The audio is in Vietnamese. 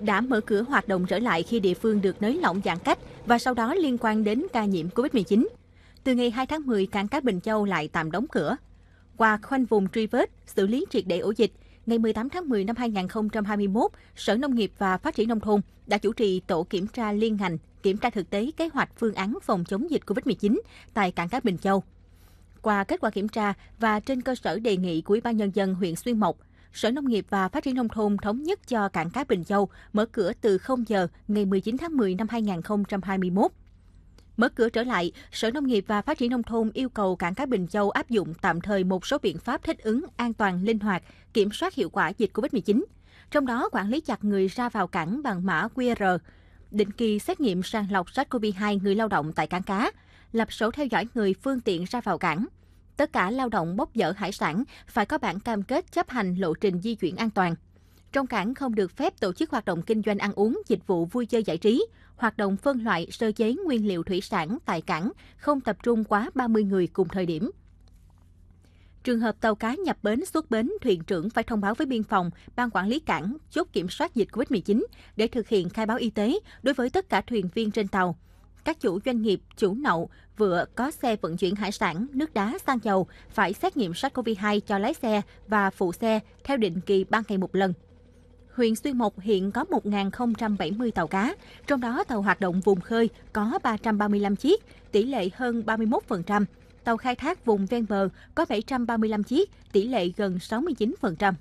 đã mở cửa hoạt động trở lại khi địa phương được nới lỏng giãn cách và sau đó liên quan đến ca nhiễm COVID-19. Từ ngày 2 tháng 10, cảng cá Bình Châu lại tạm đóng cửa. Qua khoanh vùng truy vết, xử lý triệt để ổ dịch, ngày 18 tháng 10 năm 2021, Sở Nông nghiệp và Phát triển Nông thôn đã chủ trì tổ kiểm tra liên ngành, kiểm tra thực tế kế hoạch phương án phòng chống dịch COVID-19 tại cảng cá Bình Châu. Qua kết quả kiểm tra và trên cơ sở đề nghị của Ủy ban Nhân dân huyện Xuyên Mộc, Sở Nông nghiệp và Phát triển Nông thôn thống nhất cho cảng cá Bình Châu mở cửa từ 0 giờ ngày 19 tháng 10 năm 2021. Mở cửa trở lại, Sở Nông nghiệp và Phát triển Nông thôn yêu cầu cảng cá Bình Châu áp dụng tạm thời một số biện pháp thích ứng an toàn, linh hoạt, kiểm soát hiệu quả dịch COVID-19. Trong đó, quản lý chặt người ra vào cảng bằng mã QR, định kỳ xét nghiệm sàng lọc SARS-CoV-2 người lao động tại cảng cá, lập sổ theo dõi người phương tiện ra vào cảng – Tất cả lao động bốc dỡ hải sản phải có bản cam kết chấp hành lộ trình di chuyển an toàn. Trong cảng không được phép tổ chức hoạt động kinh doanh ăn uống, dịch vụ vui chơi giải trí, hoạt động phân loại sơ chế nguyên liệu thủy sản tại cảng, không tập trung quá 30 người cùng thời điểm. Trường hợp tàu cá nhập bến xuất bến, thuyền trưởng phải thông báo với biên phòng, ban quản lý cảng, chốt kiểm soát dịch COVID-19 để thực hiện khai báo y tế đối với tất cả thuyền viên trên tàu các chủ doanh nghiệp, chủ nậu vừa có xe vận chuyển hải sản, nước đá, xăng dầu phải xét nghiệm SARS-CoV-2 cho lái xe và phụ xe theo định kỳ 3 ngày một lần. Huyện Xuyên Mộc hiện có 1.070 tàu cá, trong đó tàu hoạt động vùng khơi có 335 chiếc, tỷ lệ hơn 31%. Tàu khai thác vùng ven bờ có 735 chiếc, tỷ lệ gần 69%.